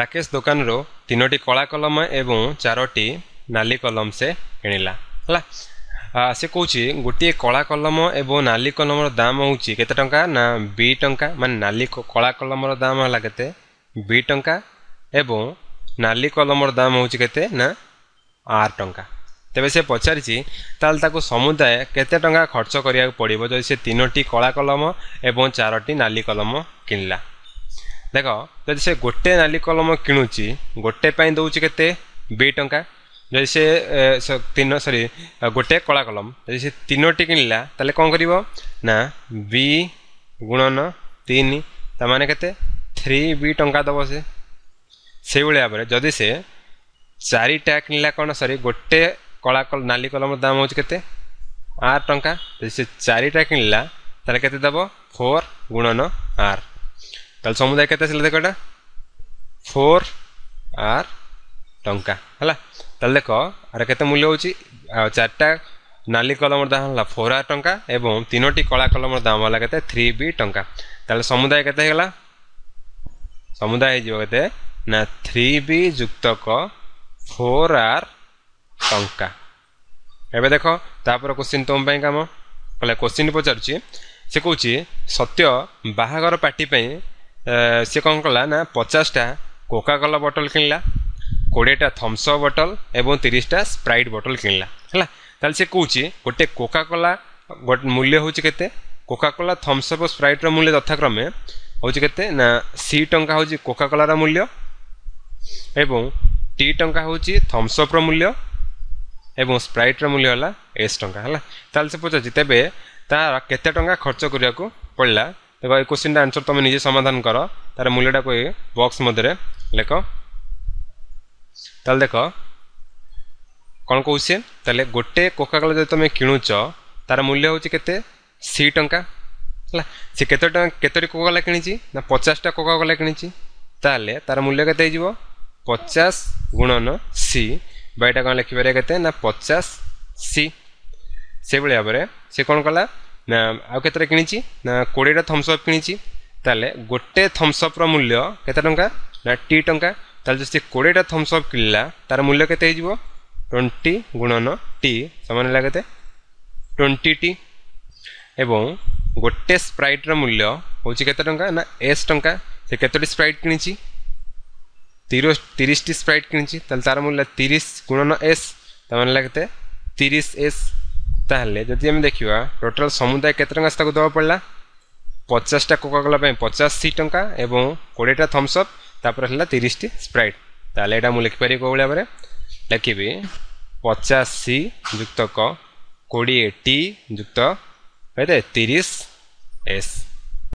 ରାକେଶ ଦୋକାନରୁ ତିନୋଟି କଳା କଲମ ଏବଂ ଚାରୋଟି ନାଲି କଲମ ସେ କିଣିଲା ହେଲା ସେ କହୁଛି ଗୋଟିଏ କଳା କଲମ ଏବଂ ନାଲି କଲମର ଦାମ ହେଉଛି କେତେ ଟଙ୍କା ନା ବି ଟଙ୍କା ମାନେ ନାଲି କଳା କଲମର ଦାମ ହେଲା କେତେ ବି ଟଙ୍କା ଏବଂ ନାଲି କଲମର ଦାମ ହେଉଛି କେତେ ନା ଆର୍ ଟଙ୍କା ତେବେ ସେ ପଚାରିଛି ତାହେଲେ ତାକୁ ସମୁଦାୟ କେତେ ଟଙ୍କା ଖର୍ଚ୍ଚ କରିବାକୁ ପଡ଼ିବ ଯଦି ସେ ତିନୋଟି କଳା କଲମ ଏବଂ ଚାରୋଟି ନାଲି କଲମ କିଣିଲା ଦେଖ ଯଦି ସେ ଗୋଟେ ନାଲି କଲମ କିଣୁଛି ଗୋଟେ ପାଇଁ ଦେଉଛି କେତେ ଦୁଇ ଟଙ୍କା ଯଦି ସେ ତିନି ସରି ଗୋଟେ କଳା କଲମ ଯଦି ସେ ତିନୋଟି କିଣିଲା ତାହେଲେ କ'ଣ କରିବ ନା ବି ଗୁଣନ ତିନି ତା ମାନେ କେତେ থ্রি বি টঙ্কা দেব সে সেইভাবে ভাবে যদি সে চারিটা কিনলা কোণ সরি গোটে কলা নালি কলমর দাম হচ্ছে কেতে আর টঙ্কা যদি সে চারিটা কিনলা তাহলে কেতে দেব ফোর গুণন আর ତାହେଲେ ସମୁଦାୟ କେତେ ଆସିଲା ଦେଖ ଏଇଟା ଫୋର୍ ଆର୍ ଟଙ୍କା ହେଲା ତାହେଲେ ଦେଖ ଆର କେତେ ମୂଲ୍ୟ ହେଉଛି ଆଉ ଚାରିଟା ନାଲି କଲମର ଦାମ ହେଲା ଫୋର୍ ଆର୍ ଟଙ୍କା ଏବଂ ତିନୋଟି କଳା କଲମର ଦାମ ହେଲା କେତେ ଥ୍ରୀ ବି ଟଙ୍କା ତାହେଲେ ସମୁଦାୟ କେତେ ହେଇଗଲା ସମୁଦାୟ ହେଇଯିବ କେତେ ନା ଥ୍ରୀ ବି ଯୁକ୍ତକ ଫୋର୍ ଆର୍ ଟଙ୍କା ଏବେ ଦେଖ ତାପରେ କୋଶ୍ଚିନ୍ ତୁମ ପାଇଁ କାମ ବୋଲେ କୋଶ୍ଚିନ୍ ପଚାରୁଛି ସେ କହୁଛି ସତ୍ୟ ବାହାଘର ପାର୍ଟି ପାଇଁ সে কম কলা না পচাশটা কোকাকোলা বটল কিনলা কোড়িয়েটা থমসঅপ বটল এবং তিরিশটা স্প্রাইট বটল কিনলা হ্যাঁ তাহলে সে কৌছি গোটে কোকাকোলা মূল্য হচ্ছে কেতে কোকাকোলা থমসঅপ ও স্প্রাইটর মূল্য যথাক্রমে হচ্ছে কেতে না সি টঙ্কা হচ্ছে কোকাকোলার মূল্য এবং টি টঙ্কা হচ্ছে থমসঅপ্র মূল্য এবং স্প্রাইটর মূল্য হল এস টঙ্কা হল তাহলে সে পচারছি তেবে তার কেতে টঙ্কা খরচ করা পড়লা ଦେଖ ଏ କୋଶ୍ଚିନ୍ଟା ଆନ୍ସର୍ ତୁମେ ନିଜେ ସମାଧାନ କର ତା'ର ମୂଲ୍ୟଟାକୁ ଏ ବକ୍ସ ମଧ୍ୟରେ ଲେଖ ତାହେଲେ ଦେଖ କ'ଣ କହୁଛି ସେ ତାହେଲେ ଗୋଟେ କୋକାକୋଲା ଯଦି ତୁମେ କିଣୁଛ ତା'ର ମୂଲ୍ୟ ହେଉଛି କେତେ ସି ଟଙ୍କା ହେଲା ସେ କେତେ ଟଙ୍କା କେତୋଟି କୋକାକୋଲା କିଣିଛି ନା ପଚାଶଟା କୋକାକୋଲା କିଣିଛି ତାହେଲେ ତା'ର ମୂଲ୍ୟ କେତେ ହେଇଯିବ ପଚାଶ ଗୁଣନ ସି ବା ଏଇଟା କ'ଣ ଲେଖିପାରିବା କେତେ ନା ପଚାଶ ସି ସେଭଳି ଭାବରେ ସେ କ'ଣ କଲା ନା ଆଉ କେତେଟା କିଣିଛି ନା କୋଡ଼ିଏଟା ଥମ୍ସଅପ୍ କିଣିଛି ତାହେଲେ ଗୋଟେ ଥମ୍ସଅପ୍ର ମୂଲ୍ୟ କେତେ ଟଙ୍କା ନା ଟି ଟଙ୍କା ତାହେଲେ ଯଦି ସେ କୋଡ଼ିଏଟା ଥମ୍ସଅପ୍ କିଣିଲା ତାର ମୂଲ୍ୟ କେତେ ହେଇଯିବ ଟ୍ୱେଣ୍ଟି ଗୁଣନ ଟି ସମାନ ହେଲା କେତେ ଟ୍ୱେଣ୍ଟି ଟି ଏବଂ ଗୋଟେ ସ୍ପ୍ରାଇଟ୍ର ମୂଲ୍ୟ ହେଉଛି କେତେ ଟଙ୍କା ନା ଏସ୍ ଟଙ୍କା ସେ କେତୋଟି ସ୍ପ୍ରାଇଟ୍ କିଣିଛି ତିରିଶ ତିରିଶଟି ସ୍ପ୍ରାଇଟ୍ କିଣିଛି ତାହେଲେ ତାର ମୂଲ୍ୟ ତିରିଶ ଗୁଣନ ଏସ୍ ତାମାନେ ହେଲା କେତେ ତିରିଶ ଏସ୍ ତାହେଲେ ଯଦି ଆମେ ଦେଖିବା ଟୋଟାଲ୍ ସମୁଦାୟ କେତେ ଟଙ୍କା ତାକୁ ଦେବାକୁ ପଡ଼ିଲା ପଚାଶଟା କୋକାକୋଲା ପାଇଁ ପଚାଶ ସି ଟଙ୍କା ଏବଂ କୋଡ଼ିଏଟା ଥମ୍ସଅପ୍ ତାପରେ ହେଲା ତିରିଶଟି ସ୍ପ୍ରାଇଟ୍ ତାହେଲେ ଏଇଟା ମୁଁ ଲେଖିପାରିବି କେଉଁ ଭଳି ଭାବରେ ଲେଖିବି ପଚାଶ ସି ଯୁକ୍ତ କ କୋଡ଼ିଏ ଟି ଯୁକ୍ତ କେତେ ତିରିଶ ଏସ୍